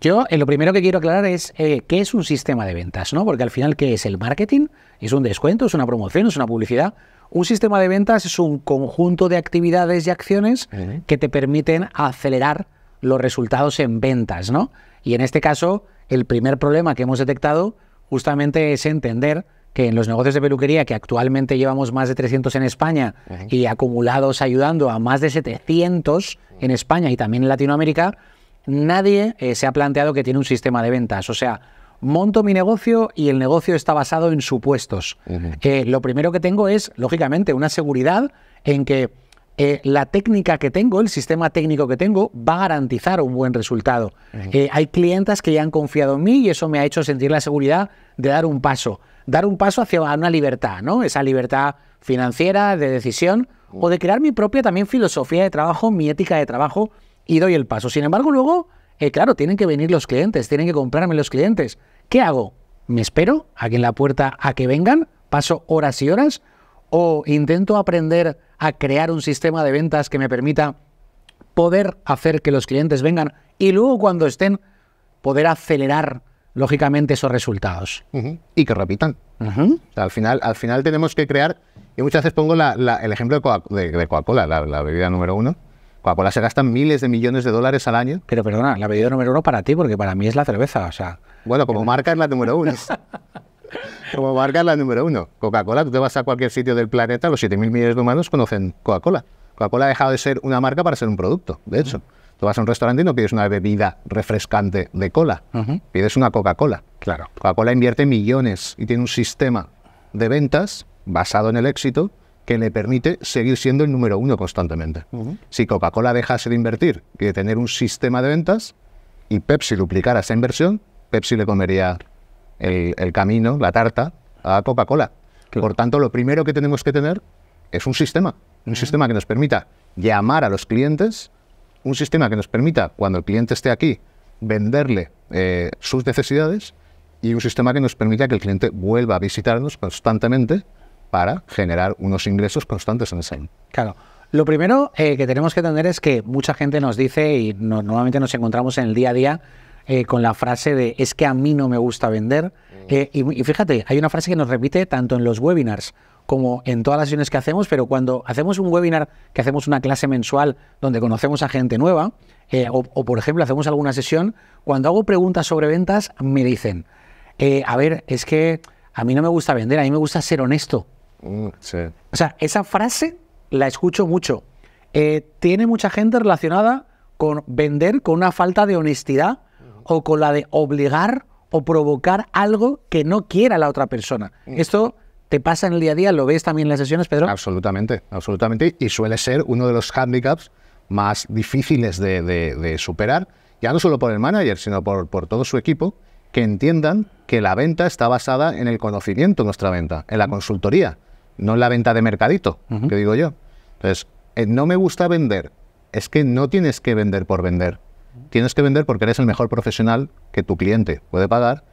Yo eh, lo primero que quiero aclarar es eh, qué es un sistema de ventas, ¿no? Porque al final, ¿qué es el marketing? ¿Es un descuento? ¿Es una promoción? ¿Es una publicidad? Un sistema de ventas es un conjunto de actividades y acciones que te permiten acelerar los resultados en ventas, ¿no? Y en este caso, el primer problema que hemos detectado justamente es entender que en los negocios de peluquería, que actualmente llevamos más de 300 en España y acumulados ayudando a más de 700 en España y también en Latinoamérica, nadie eh, se ha planteado que tiene un sistema de ventas. O sea, monto mi negocio y el negocio está basado en supuestos. lo primero que tengo es, lógicamente, una seguridad en que eh, la técnica que tengo, el sistema técnico que tengo, va a garantizar un buen resultado. Eh, hay clientes que ya han confiado en mí y eso me ha hecho sentir la seguridad de dar un paso. Dar un paso hacia una libertad, ¿no? Esa libertad financiera, de decisión, o de crear mi propia también filosofía de trabajo, mi ética de trabajo, y doy el paso. Sin embargo, luego, eh, claro, tienen que venir los clientes, tienen que comprarme los clientes. ¿Qué hago? ¿Me espero aquí en la puerta a que vengan? ¿Paso horas y horas? ¿O intento aprender a crear un sistema de ventas que me permita poder hacer que los clientes vengan y luego cuando estén poder acelerar lógicamente esos resultados. Y que repitan. al, final, al final tenemos que crear, y muchas veces pongo el ejemplo de Coca-Cola, la, bebida número uno, Coca-Cola se gastan miles de millones de dólares al año. Pero perdona, la bebida número uno para ti, porque para mí es la cerveza, o sea... Bueno, como marca es la número uno. como marca es la número uno. Coca-Cola, tú te vas a cualquier sitio del planeta, los 7.000 millones de humanos conocen Coca-Cola. Coca-Cola ha dejado de ser una marca para ser un producto, de hecho. Tú vas a un restaurante y no pides una bebida refrescante de cola, pides una Coca-Cola. Claro. Coca-Cola invierte millones y tiene un sistema de ventas basado en el éxito que le permite seguir siendo el número uno constantemente. Si Coca-Cola dejase de invertir y de tener un sistema de ventas y Pepsi duplicara esa inversión, Pepsi le comería el, camino, la tarta, a Coca-Cola. Por tanto, lo primero que tenemos que tener es un sistema, un sistema que nos permita llamar a los clientes, un sistema que nos permita, cuando el cliente esté aquí, venderle eh, sus necesidades y un sistema que nos permita que el cliente vuelva a visitarnos constantemente para generar unos ingresos constantes en ese año. Claro. Lo primero eh, que tenemos que entender es que mucha gente nos dice, y normalmente nos encontramos en el día a día, eh, con la frase de es que a mí no me gusta vender. Mm. Eh, y, fíjate, hay una frase que nos repite tanto en los webinars como en todas las sesiones que hacemos, pero cuando hacemos un webinar, que hacemos una clase mensual donde conocemos a gente nueva, o, por ejemplo hacemos alguna sesión, cuando hago preguntas sobre ventas me dicen, a ver, es que a mí no me gusta vender, a mí me gusta ser honesto. Mm, o sea, esa frase la escucho mucho. Eh, tiene mucha gente relacionada con vender con una falta de honestidad o con la de obligar o provocar algo que no quiera la otra persona. Mm. Esto te pasa en el día a día, lo ves también en las sesiones, Pedro. Absolutamente, absolutamente. Y suele ser uno de los handicaps más difíciles de, superar, ya no solo por el manager, sino por, todo su equipo, que entiendan que la venta está basada en el conocimiento, nuestra venta, en la mm. consultoría no la venta de mercadito, que digo yo. Entonces, eh, no me gusta vender. Es que no tienes que vender por vender. Tienes que vender porque eres el mejor profesional que tu cliente puede pagar.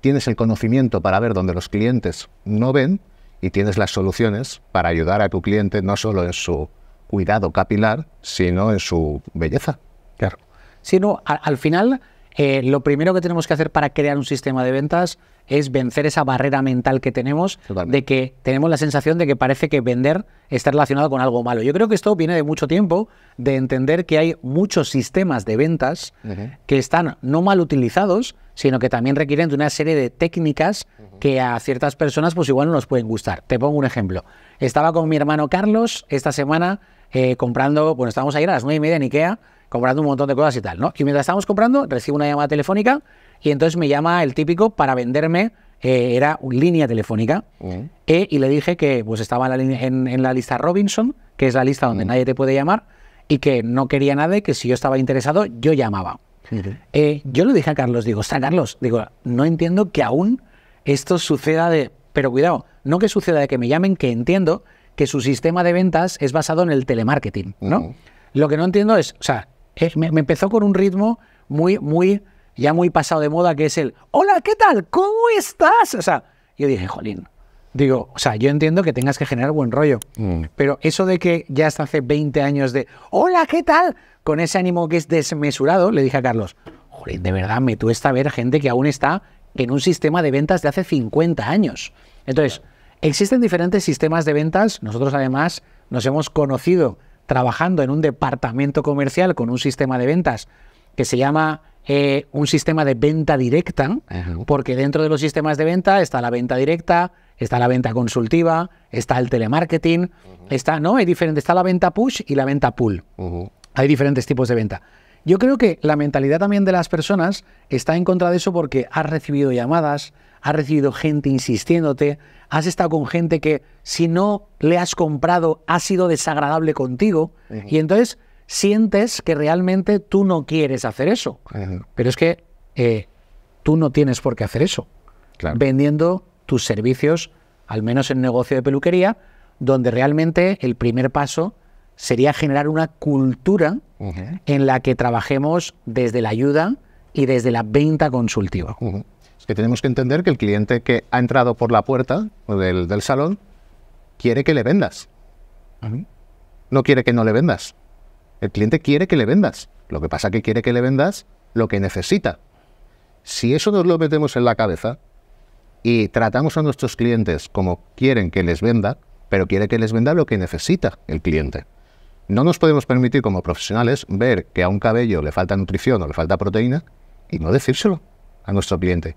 Tienes el conocimiento para ver dónde los clientes no ven y tienes las soluciones para ayudar a tu cliente no solo en su cuidado capilar, sino en su belleza. Claro. Sino al final eh, lo primero que tenemos que hacer para crear un sistema de ventas es vencer esa barrera mental que tenemos de que tenemos la sensación de que parece que vender está relacionado con algo malo. Yo creo que esto viene de mucho tiempo, de entender que hay muchos sistemas de ventas que están no mal utilizados, sino que también requieren de una serie de técnicas que a ciertas personas pues igual no nos pueden gustar. Te pongo un ejemplo. Estaba con mi hermano Carlos esta semana eh, comprando, bueno, estábamos ayer a las nueve y media en Ikea comprando un montón de cosas y tal, ¿no? Y mientras estábamos comprando, recibo una llamada telefónica y entonces me llama el típico para venderme, eh, era línea telefónica, mm. eh, y le dije que pues estaba en la, lista Robinson, que es la lista donde mm. nadie te puede llamar, y que no quería nada y que si yo estaba interesado, yo llamaba. Eh, yo le dije a Carlos, digo, está Carlos, digo, no entiendo que aún esto suceda de... Pero cuidado, no que suceda de que me llamen, que entiendo que su sistema de ventas es basado en el telemarketing, ¿no? Lo que no entiendo es, o sea, me, empezó con un ritmo muy, muy, ya muy pasado de moda, que es el, hola, ¿qué tal? ¿Cómo estás? O sea, yo dije, jolín, Digo, o sea, yo entiendo que tengas que generar buen rollo, mm. pero eso de que ya hasta hace 20 años de, hola, ¿qué tal? Con ese ánimo que es desmesurado, le dije a Carlos, jolín, de verdad me tuesta ver gente que aún está en un sistema de ventas de hace 50 años. Entonces, existen diferentes sistemas de ventas, nosotros además nos hemos conocido trabajando en un departamento comercial con un sistema de ventas que se llama eh, un sistema de venta directa, porque dentro de los sistemas de venta está la venta directa, está la venta consultiva, está el telemarketing, está, ¿no? Hay diferente, está la venta push y la venta pull. Hay diferentes tipos de venta. Yo creo que la mentalidad también de las personas está en contra de eso porque has recibido llamadas, has recibido gente insistiéndote, has estado con gente que si no le has comprado ha sido desagradable contigo y entonces sientes que realmente tú no quieres hacer eso. Pero es que eh, tú no tienes por qué hacer eso. Vendiendo tus servicios, al menos en negocio de peluquería, donde realmente el primer paso sería generar una cultura en la que trabajemos desde la ayuda y desde la venta consultiva. Es que tenemos que entender que el cliente que ha entrado por la puerta del, salón quiere que le vendas. No quiere que no le vendas. El cliente quiere que le vendas. Lo que pasa es que quiere que le vendas lo que necesita. Si eso nos lo metemos en la cabeza y tratamos a nuestros clientes como quieren que les venda, pero quiere que les venda lo que necesita el cliente. No nos podemos permitir como profesionales ver que a un cabello le falta nutrición o le falta proteína y no decírselo a nuestro cliente.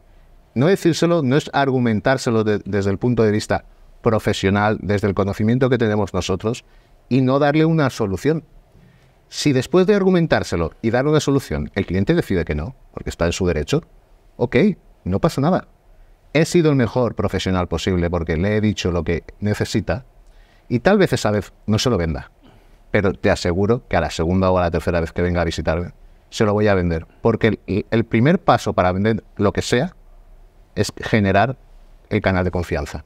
No decírselo no es argumentárselo desde el punto de vista profesional, desde el conocimiento que tenemos nosotros, y no darle una solución. Si después de argumentárselo y darle una solución, el cliente decide que no, porque está en su derecho, ok, no pasa nada. He sido el mejor profesional posible porque le he dicho lo que necesita y tal vez esa vez no se lo venda pero te aseguro que a la segunda o a la tercera vez que venga a visitarme, se lo voy a vender. Porque el, primer paso para vender lo que sea es generar el canal de confianza.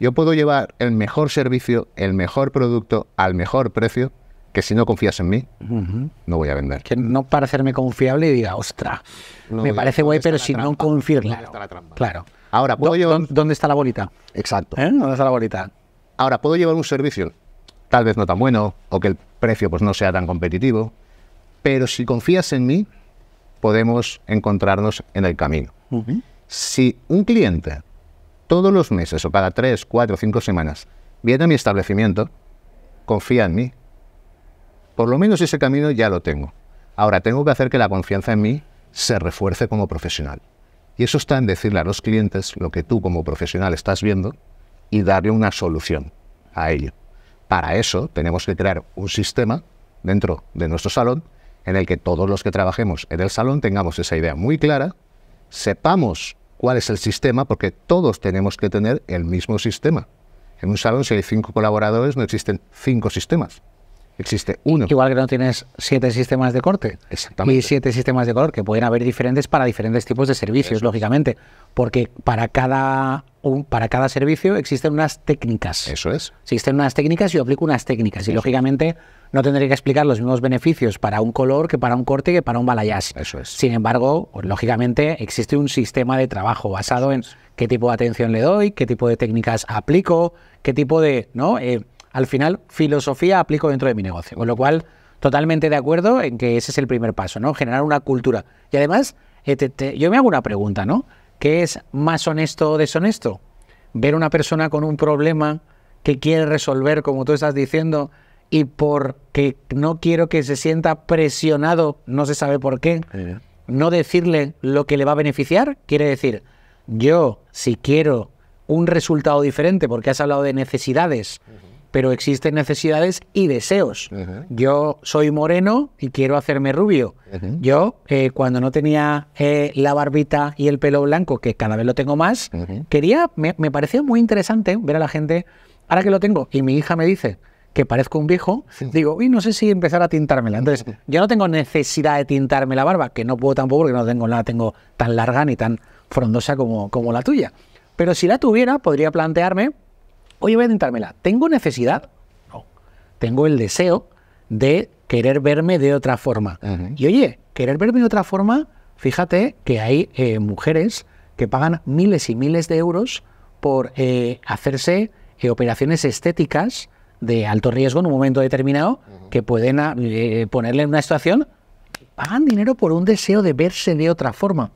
Yo puedo llevar el mejor servicio, el mejor producto, al mejor precio, que si no confías en mí, no voy a vender. Que no para hacerme confiable y diga, ostra, me parece guay, pero si no confío. Claro, claro. Ahora, ¿puedo ¿Dónde está la bolita? Exacto. ¿Eh? ¿Dónde está la bolita? Ahora, ¿puedo llevar un servicio? tal vez no tan bueno o que el precio pues, no sea tan competitivo. Pero si confías en mí, podemos encontrarnos en el camino. Si un cliente todos los meses o cada tres, cuatro, cinco semanas viene a mi establecimiento, confía en mí. Por lo menos ese camino ya lo tengo. Ahora tengo que hacer que la confianza en mí se refuerce como profesional. Y eso está en decirle a los clientes lo que tú como profesional estás viendo y darle una solución a ello. Para eso tenemos que crear un sistema dentro de nuestro salón en el que todos los que trabajemos en el salón tengamos esa idea muy clara, sepamos cuál es el sistema, porque todos tenemos que tener el mismo sistema. En un salón, si hay cinco colaboradores, no existen cinco sistemas. Existe uno. Igual que no tienes siete sistemas de corte. Exactamente. Y siete sistemas de color, que pueden haber diferentes para diferentes tipos de servicios, lógicamente. Porque para cada, para cada servicio existen unas técnicas. Eso es. Existen unas técnicas y yo aplico unas técnicas. Y lógicamente no tendría que explicar los mismos beneficios para un color que para un corte que para un balayage. Eso es. Sin embargo, pues, lógicamente existe un sistema de trabajo basado en qué tipo de atención le doy, qué tipo de técnicas aplico, qué tipo de. ¿no? Eh, al final filosofía aplico dentro de mi negocio. Con lo cual, totalmente de acuerdo en que ese es el primer paso, ¿no? Generar una cultura. Y además, eh, yo me hago una pregunta, ¿no? ¿Qué es más honesto o deshonesto? Ver una persona con un problema que quiere resolver, como tú estás diciendo, y porque no quiero que se sienta presionado, no se sabe por qué, no decirle lo que le va a beneficiar, quiere decir, yo si quiero un resultado diferente, porque has hablado de necesidades, pero existen necesidades y deseos. Yo soy moreno y quiero hacerme rubio. Yo, eh, cuando no tenía eh, la barbita y el pelo blanco, que cada vez lo tengo más, quería, me, pareció muy interesante ver a la gente, ahora que lo tengo, y mi hija me dice, que parezco un viejo, digo, uy, no sé si empezar a tintármela. Entonces, yo no tengo necesidad de tintarme la barba, que no puedo tampoco porque no tengo, la tengo tan larga ni tan frondosa como, como la tuya. Pero si la tuviera, podría plantearme oye, voy a intentármela. ¿Tengo necesidad? No. Tengo el deseo de querer verme de otra forma. Y oye, querer verme de otra forma, fíjate que hay eh, mujeres que pagan miles y miles de euros por eh, hacerse eh, operaciones estéticas de alto riesgo en un momento determinado que pueden ah, ponerle en una situación. Pagan dinero por un deseo de verse de otra forma.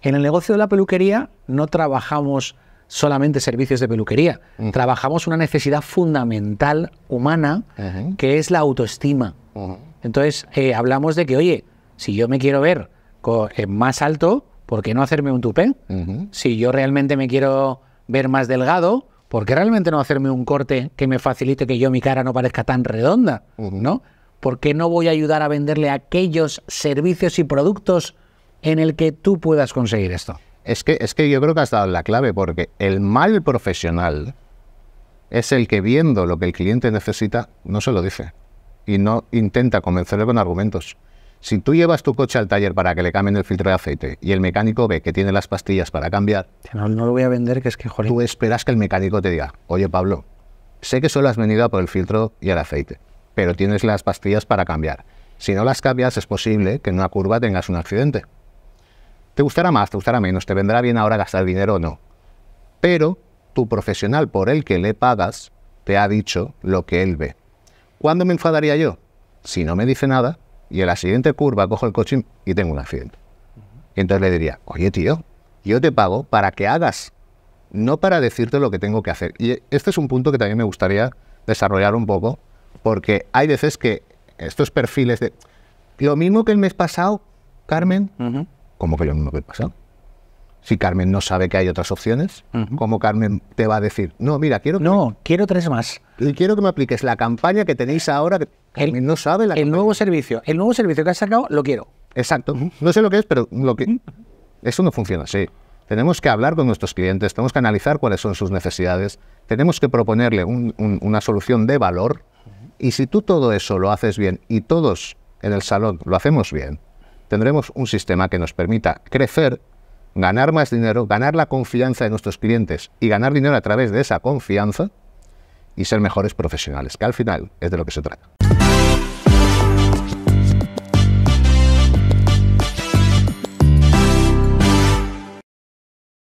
En el negocio de la peluquería no trabajamos solamente servicios de peluquería. Mm. Trabajamos una necesidad fundamental humana que es la autoestima. Entonces, eh, hablamos de que, oye, si yo me quiero ver eh, más alto, ¿por qué no hacerme un tupé? Si yo realmente me quiero ver más delgado, ¿por qué realmente no hacerme un corte que me facilite que yo mi cara no parezca tan redonda? ¿No? ¿Por qué no voy a ayudar a venderle aquellos servicios y productos en el que tú puedas conseguir esto? Es que, es que yo creo que has dado la clave, porque el mal profesional es el que viendo lo que el cliente necesita, no se lo dice. Y no intenta convencerle con argumentos. Si tú llevas tu coche al taller para que le cambien el filtro de aceite y el mecánico ve que tiene las pastillas para cambiar... No, lo voy a vender, que es que joder. Tú esperas que el mecánico te diga, oye Pablo, sé que solo has venido a por el filtro y el aceite, pero tienes las pastillas para cambiar. Si no las cambias es posible que en una curva tengas un accidente. Te gustará más, te gustará menos, te vendrá bien ahora gastar dinero o no. Pero tu profesional por el que le pagas te ha dicho lo que él ve. ¿Cuándo me enfadaría yo? Si no me dice nada y en la siguiente curva cojo el coche y tengo un accidente. entonces le diría, oye tío, yo te pago para que hagas, no para decirte lo que tengo que hacer. Y este es un punto que también me gustaría desarrollar un poco, porque hay veces que estos perfiles de... Lo mismo que el mes pasado, Carmen, ¿cómo que yo no me Si Carmen no sabe que hay otras opciones, ¿cómo Carmen te va a decir, no, mira, quiero... Que no, quiero tres más. Y quiero que me apliques la campaña que tenéis ahora, que Carmen no sabe la El nuevo servicio, el nuevo servicio que has sacado, lo quiero. Exacto. No sé lo que es, pero lo que... Eso no funciona así. Tenemos que hablar con nuestros clientes, tenemos que analizar cuáles son sus necesidades, tenemos que proponerle una solución de valor. Y si tú todo eso lo haces bien y todos en el salón lo hacemos bien, tendremos un sistema que nos permita crecer, ganar más dinero, ganar la confianza de nuestros clientes y ganar dinero a través de esa confianza y ser mejores profesionales, que al final es de lo que se trata.